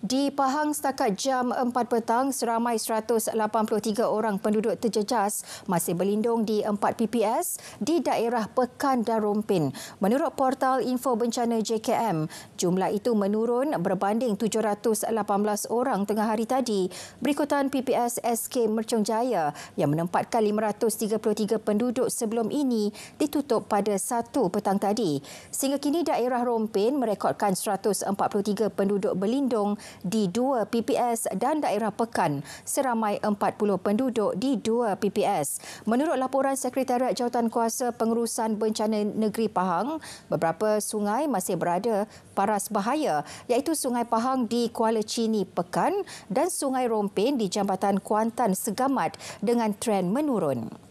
Di Pahang setakat jam 4 petang, seramai 183 orang penduduk terjejas masih berlindung di 4 PPS di daerah Pekan dan Rompin. Menurut portal info bencana JKM, jumlah itu menurun berbanding 718 orang tengah hari tadi. Berikutan PPS SK Mercong Jaya yang menempatkan 533 penduduk sebelum ini ditutup pada 1 petang tadi. Sehingga kini daerah Rompin merekodkan 143 penduduk berlindung di dua PPS dan daerah pekan seramai 40 penduduk di dua PPS. Menurut laporan Sekretariat Jawatan Kuasa Pengurusan Bencana Negeri Pahang, beberapa sungai masih berada paras bahaya iaitu Sungai Pahang di Kuala Chini Pekan dan Sungai Rompin di Jambatan Kuantan Segamat dengan tren menurun.